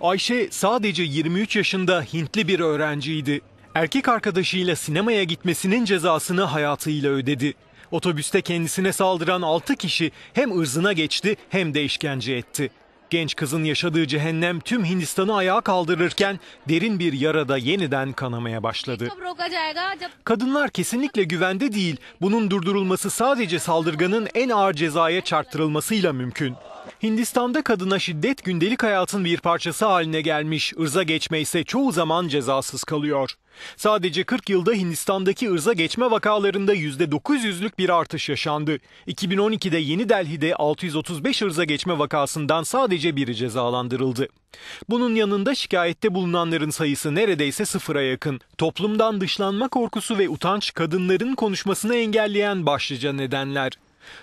Ayşe sadece 23 yaşında Hintli bir öğrenciydi. Erkek arkadaşıyla sinemaya gitmesinin cezasını hayatıyla ödedi. Otobüste kendisine saldıran 6 kişi hem ırzına geçti hem de işkence etti. Genç kızın yaşadığı cehennem tüm Hindistan'ı ayağa kaldırırken derin bir yarada yeniden kanamaya başladı. Kadınlar kesinlikle güvende değil. Bunun durdurulması sadece saldırganın en ağır cezaya çarptırılmasıyla mümkün. Hindistan'da kadına şiddet gündelik hayatın bir parçası haline gelmiş, ırza geçme ise çoğu zaman cezasız kalıyor. Sadece 40 yılda Hindistan'daki ırza geçme vakalarında %900'lük bir artış yaşandı. 2012'de Yeni Delhi'de 635 ırza geçme vakasından sadece biri cezalandırıldı. Bunun yanında şikayette bulunanların sayısı neredeyse sıfıra yakın. Toplumdan dışlanma korkusu ve utanç kadınların konuşmasını engelleyen başlıca nedenler.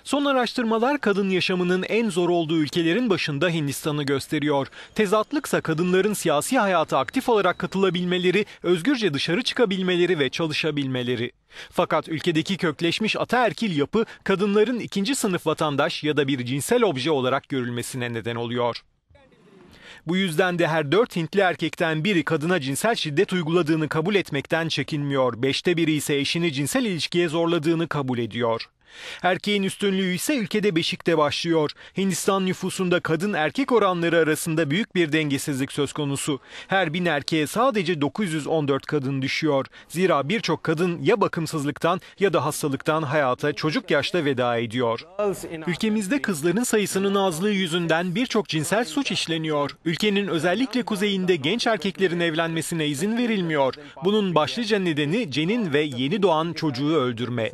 Son araştırmalar kadın yaşamının en zor olduğu ülkelerin başında Hindistan'ı gösteriyor. Tezatlıksa kadınların siyasi hayata aktif olarak katılabilmeleri, özgürce dışarı çıkabilmeleri ve çalışabilmeleri. Fakat ülkedeki kökleşmiş ataerkil yapı kadınların ikinci sınıf vatandaş ya da bir cinsel obje olarak görülmesine neden oluyor. Bu yüzden de her dört Hintli erkekten biri kadına cinsel şiddet uyguladığını kabul etmekten çekinmiyor. Beşte biri ise eşini cinsel ilişkiye zorladığını kabul ediyor. Erkeğin üstünlüğü ise ülkede beşikte başlıyor. Hindistan nüfusunda kadın erkek oranları arasında büyük bir dengesizlik söz konusu. Her bin erkeğe sadece 914 kadın düşüyor. Zira birçok kadın ya bakımsızlıktan ya da hastalıktan hayata çocuk yaşta veda ediyor. Ülkemizde kızların sayısının azlığı yüzünden birçok cinsel suç işleniyor. Ülkenin özellikle kuzeyinde genç erkeklerin evlenmesine izin verilmiyor. Bunun başlıca nedeni cenin ve yeni doğan çocuğu öldürme.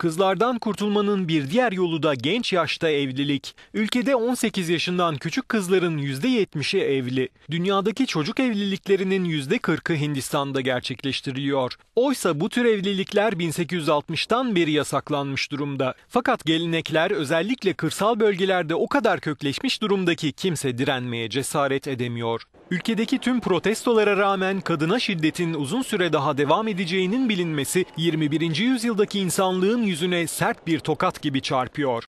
Kızlardan kurtulmanın bir diğer yolu da genç yaşta evlilik. Ülkede 18 yaşından küçük kızların %70'i evli. Dünyadaki çocuk evliliklerinin %40'ı Hindistan'da gerçekleştiriliyor. Oysa bu tür evlilikler 1860'tan beri yasaklanmış durumda. Fakat gelenekler özellikle kırsal bölgelerde o kadar kökleşmiş durumdaki kimse direnmeye cesaret edemiyor. Ülkedeki tüm protestolara rağmen kadına şiddetin uzun süre daha devam edeceğinin bilinmesi 21. yüzyıldaki insanlığın yüzüne sert bir tokat gibi çarpıyor.